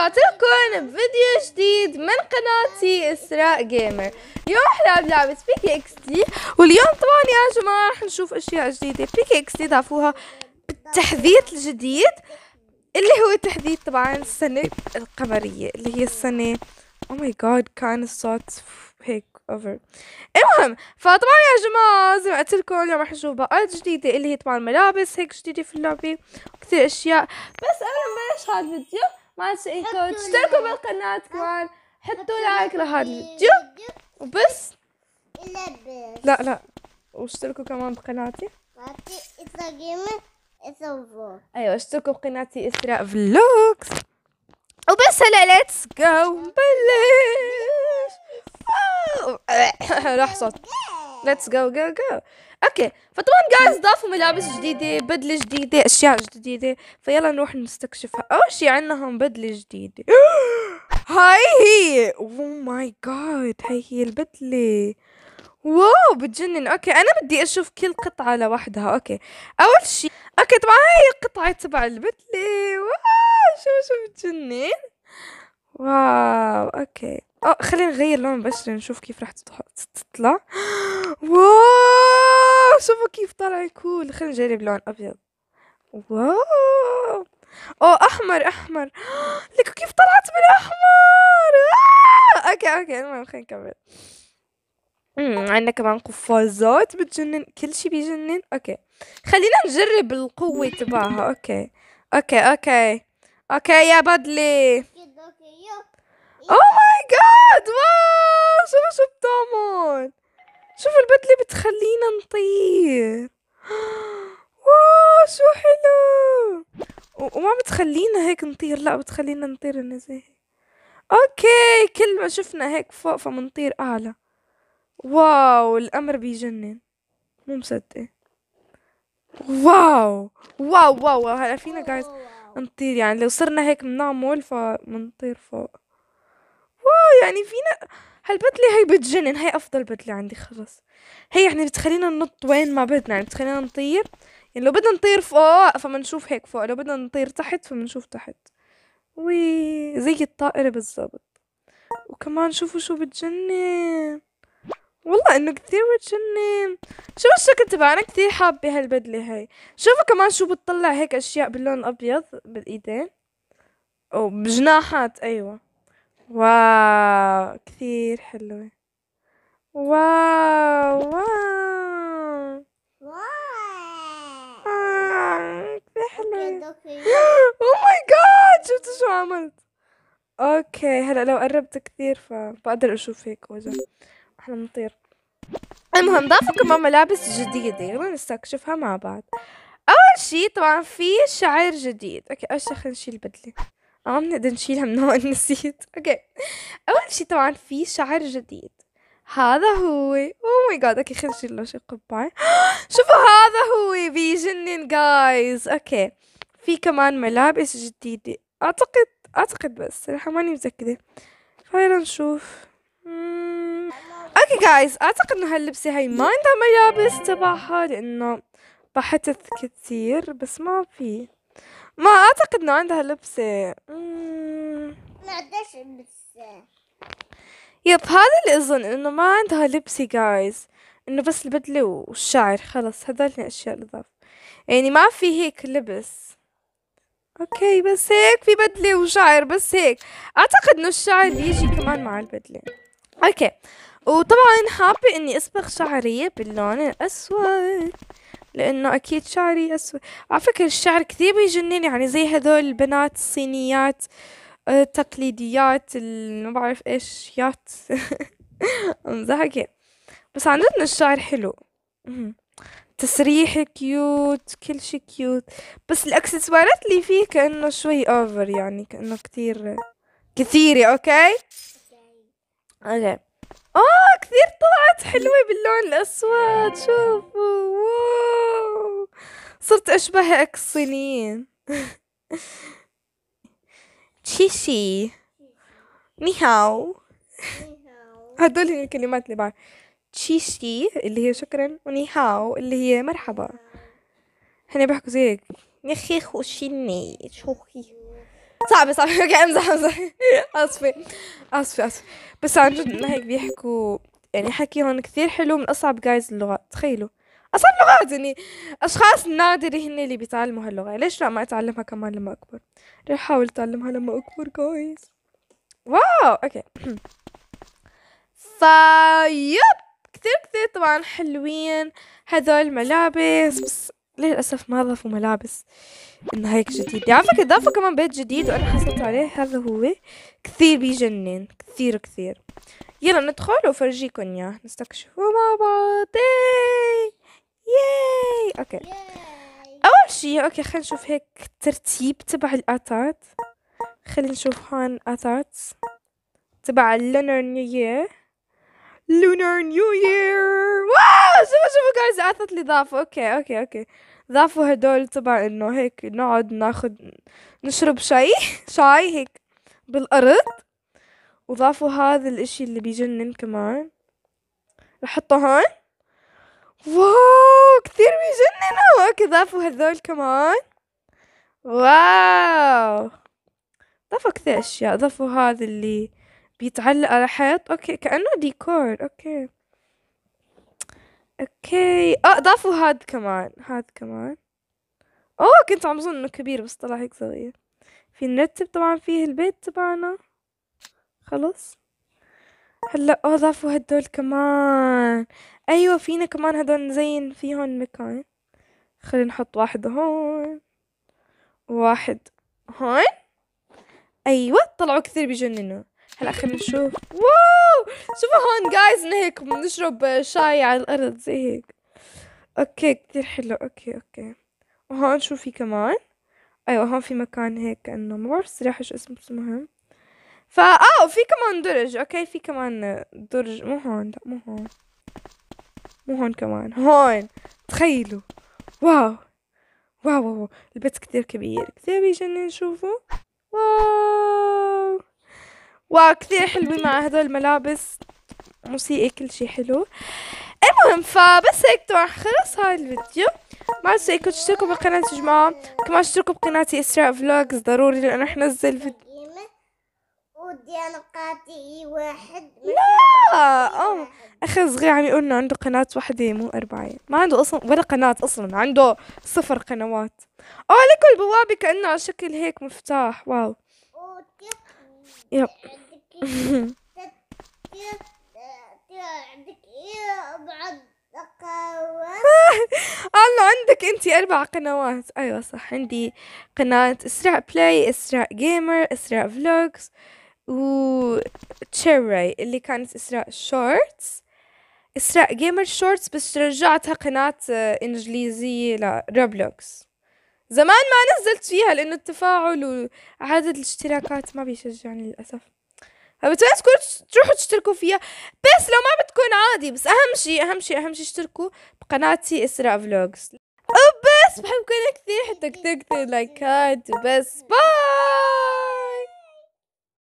رجعتلكم بفيديو جديد من قناتي اسراء جيمر اليوم رح بلعبة بيكي اكس دي واليوم طبعا يا جماعة رح نشوف اشياء جديدة بيكي اكس دي ضافوها بالتحديث الجديد اللي هو تحديث طبعا السنة القمرية اللي هي السنة او ماي جاد كان الصوت هيك اوفر المهم فطبعا يا جماعه زي ما قلت لكم اليوم رح نشوف بقات جديده اللي هي طبعا ملابس هيك جديده في اللعبه وكثير اشياء بس قبل ما نبلش هذا الفيديو ما سي كود اشتركوا بالقناة كمان حطوا لايك لهذا إيه، الفيديو إيه، إيه. وبس لا لا واشتركوا كمان بقناتي ايوه اشتركوا بقناتي اسراء فلوكس وبس هلا ليتس جو نبلش راح صوت ليتس جو جو جو اوكي فطبعا جايز ضافوا ملابس جديده بدله جديده اشياء جديده فيلا نروح نستكشفها اول شي عندهم بدله جديده هاي هي او ماي جاد هاي هي البدله واو بتجنن اوكي انا بدي اشوف كل قطعه لوحدها اوكي اول شيء اوكي طبعا هاي القطعه تبع البدله واو شو شو بتجنن واو اوكي اه خلينا نغير لون بشرة نشوف كيف رح تطلع واو شوفوا كيف طلع كول خلينا نجرب لون ابيض واو او احمر احمر لكو كيف طلعت من احمر آه، اوكي اوكي المهم خلينا نكمل عندنا كمان قفازات بتجنن كل شي بيجنن اوكي خلينا نجرب القوة تبعها اوكي اوكي اوكي اوكي يا بدلي او ماي جاد واو شوفوا شو بتعمل شوف البدلة بتخلينا نطير واو شو حلو وما بتخلينا هيك نطير لا بتخلينا نطير نزيه اوكي كل ما شفنا هيك فوق فمنطير اعلى واو الامر بيجنن مو مصدقه واو واو واو هلا فينا جايز نطير يعني لو صرنا هيك بنعمل فمنطير فوق واو يعني فينا هالبدلة هي بتجنن هي أفضل بدلة عندي خلص هي يعني بتخلينا ننط وين ما بدنا يعني بتخلينا نطير يعني لو بدنا نطير فوق فمنشوف هيك فوق لو بدنا نطير تحت فمنشوف تحت وي زي الطائرة بالضبط وكمان شوفوا شو بتجنن والله انه كثير بتجنن شوفوا الشكل تبعها انا كثير حابة هالبدلة هي شوفوا كمان شو بتطلع هيك اشياء باللون الابيض بالايدين او بجناحات ايوه واو كثير حلوة واو واو واو كثير حلوة او ماي جاد شفت شو عملت اوكي هلا لو قربت كثير فبقدر اشوف هيك وجه احنا بنطير المهم ضافوا كمان ملابس جديدة بدنا نستكشفها مع بعض أول شي طبعا في شعر جديد أوكي أول شي خلينا نشيل بدلة عم اه، نقدر نشيلها من هون نسيت اوكي اول شي طبعا في شعر جديد هذا هو اوه ماي جاد اوكي خلينا نشيل له شي قبعه شوفوا هذا هو بيجنن جايز اوكي في كمان ملابس جديدة اعتقد اعتقد بس صراحة ماني متأكدة خلينا نشوف hmm. اوكي جايز اعتقد انه هاللبسة هاي ما عندها ملابس تبعها لانه بحثت كثير بس ما في ما أعتقد إنه عندها لبسة ما عندهاش لبسة يب هذا اللي أظن إنه ما عندها لبسة جايز إنه بس البدلة والشعر خلص هذول الأشياء اللي ضاف يعني ما في هيك لبس اوكي بس هيك في بدلة وشعر بس هيك اعتقد انه الشعر يجي كمان مع البدلة اوكي وطبعا حابة اني اصبغ شعري باللون الاسود لانه اكيد شعري اسود على فكرة الشعر كثير بيجنن يعني زي هذول البنات الصينيات آه، التقليديات ما بعرف ايش يات مزحكة بس عندنا الشعر حلو تسريح كيوت كل شيء كيوت بس الاكسسوارات اللي فيه كأنه شوي اوفر يعني كأنه كثير كثيرة اوكي اوكي اه كثير طلعت حلوة باللون الأسود شوفوا واو صرت أشبه الصينيين تشيشي نيهاو هدول هي الكلمات اللي بعرف تشيشي اللي هي شكرا ونيهاو اللي هي مرحبا هني بيحكوا زيك نخيخ وشيني شوخي صعب صعب اوكي امزح امزح اسفه اسفه اسفه بس عن جد انه هيك بيحكوا يعني حكيهم كثير حلو من اصعب جايز اللغات تخيلوا اصعب لغات يعني اشخاص نادر هن اللي بيتعلموا هاللغه ليش لا ما اتعلمها كمان لما اكبر رح احاول اتعلمها لما اكبر جايز واو اوكي يب كثير كثير طبعا حلوين هذول ملابس بس للأسف ما ضفوا ملابس انه هيك جديد على يعني فكرة ضافوا كمان بيت جديد وأنا حصلت عليه هذا هو كثير بيجنن كثير كثير يلا ندخل وفرجيكم إياه نستكشفه مع بعض إيه! ياي أوكي أول شي أوكي خلينا نشوف هيك ترتيب تبع الاثاث خلينا نشوف هون اثاث تبع اللونر نيو يير لونر نيو يير جايز اعطت لي ضعف اوكي اوكي اوكي ضعفوا هدول طبعا انه هيك نقعد ناخد نشرب شاي شاي هيك بالارض وضافوا هذا الاشي اللي بيجنن كمان رح احطه هون واو كثير بيجنن اوكي ضافوا هذول كمان واو ضافوا كثير اشياء ضافوا هذا اللي بيتعلق على حيط اوكي كأنه ديكور اوكي اوكي اه ضافوا هاد كمان هاد كمان اوه كنت عم بظن انه كبير بس طلع هيك صغير في نرتب طبعا فيه البيت تبعنا خلص هلا اه ضافوا هدول كمان ايوه فينا كمان هدول نزين فيهم مكان خلينا نحط واحد هون واحد هون ايوه طلعوا كثير بجننوا هلا خلينا نشوف واو شوفوا هون جايز هيك بنشرب شاي على الارض زي هيك اوكي كثير حلو اوكي اوكي وهون شو في كمان ايوه هون في مكان هيك انه ما بعرف صراحة شو اسمه بس المهم فا اه في كمان درج اوكي في كمان درج مو هون لا مو هون مو هون كمان هون تخيلوا واو واو واو البيت كثير كبير كثير بيجنن شوفوا واو وكثير حلوة مع هدول الملابس موسيقى كل شيء حلو المهم فبس هيك رح خلص هاي الفيديو ما تنسوا انكم تشتركوا بقناتي يا جماعة كمان اشتركوا بقناتي اسراء فلوجز ضروري لانه رح نزل فيديو ودي انا قاتي واحد لا اه اخي صغير عم يقول انه عنده قناة وحدة مو اربعة ما عنده اصلا ولا قناة اصلا عنده صفر قنوات اه لكل البوابة كأنه على شكل هيك مفتاح واو Ja. الله عندك انت اربع قنوات ايوه صح عندي قناة اسراء بلاي اسراء جيمر اسراء فلوجز و تشيري اللي كانت اسراء شورتس اسراء جيمر شورتس بس رجعتها قناة آه، انجليزية لروبلوكس زمان ما نزلت فيها لأنه التفاعل وعدد الاشتراكات ما بيشجعني للأسف فبتمنى تكون تروحوا تشتركوا فيها بس لو ما بتكون عادي بس أهم شيء أهم شيء أهم شيء اشتركوا بقناتي إسراء فلوجز وبس بحبكم كثير حتى كتير لايكات وبس باي